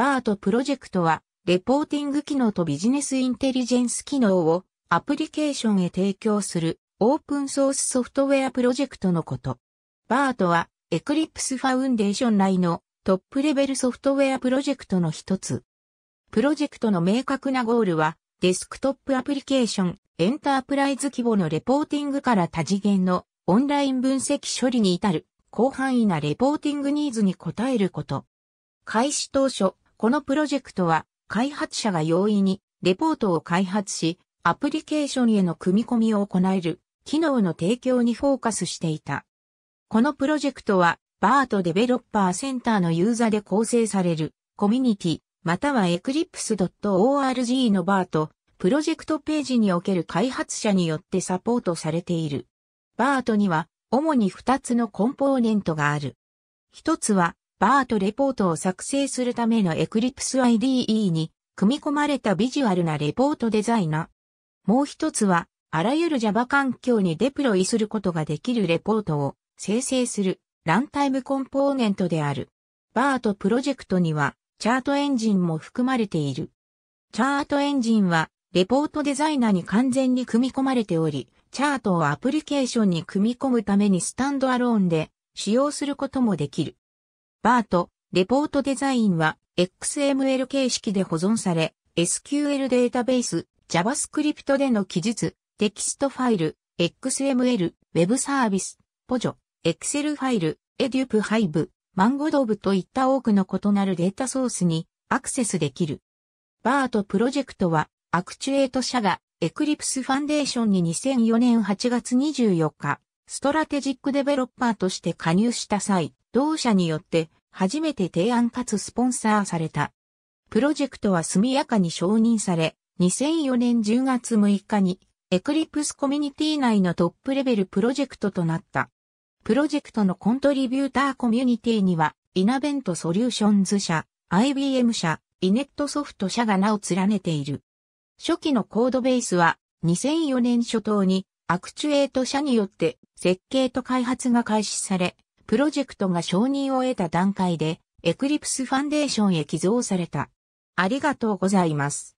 バートプロジェクトは、レポーティング機能とビジネスインテリジェンス機能をアプリケーションへ提供するオープンソースソフトウェアプロジェクトのこと。バートはエクリプスファウンデーション内のトップレベルソフトウェアプロジェクトの一つ。プロジェクトの明確なゴールはデスクトップアプリケーション、エンタープライズ規模のレポーティングから多次元のオンライン分析処理に至る広範囲なレポーティングニーズに応えること。開始当初、このプロジェクトは開発者が容易にレポートを開発し、アプリケーションへの組み込みを行える機能の提供にフォーカスしていた。このプロジェクトはバートデベロッパーセンターのユーザーで構成されるコミュニティまたは eclipse.org のバートプロジェクトページにおける開発者によってサポートされている。バートには主に2つのコンポーネントがある。1つはバートレポートを作成するための Eclipse IDE に組み込まれたビジュアルなレポートデザイナー。もう一つは、あらゆる Java 環境にデプロイすることができるレポートを生成するランタイムコンポーネントである。バートプロジェクトにはチャートエンジンも含まれている。チャートエンジンはレポートデザイナーに完全に組み込まれており、チャートをアプリケーションに組み込むためにスタンドアローンで使用することもできる。バート、レポートデザインは XML 形式で保存され、SQL データベース、JavaScript での記述、テキストファイル、XML、Web サービス、ポジョ、Excel ファイル、Edup ハイブ、マンゴドブといった多くの異なるデータソースにアクセスできる。バートプロジェクトは、アクチュエート社が、エクリプスファンデーションに2004年8月24日、ストラテジックデベロッパーとして加入した際、同社によって初めて提案かつスポンサーされた。プロジェクトは速やかに承認され、2004年10月6日にエクリプスコミュニティ内のトップレベルプロジェクトとなった。プロジェクトのコントリビューターコミュニティには、イナベントソリューションズ社、IBM 社、イネットソフト社が名を連ねている。初期のコードベースは、2004年初頭に、アクチュエート社によって設計と開発が開始され、プロジェクトが承認を得た段階で、エクリプスファンデーションへ寄贈された。ありがとうございます。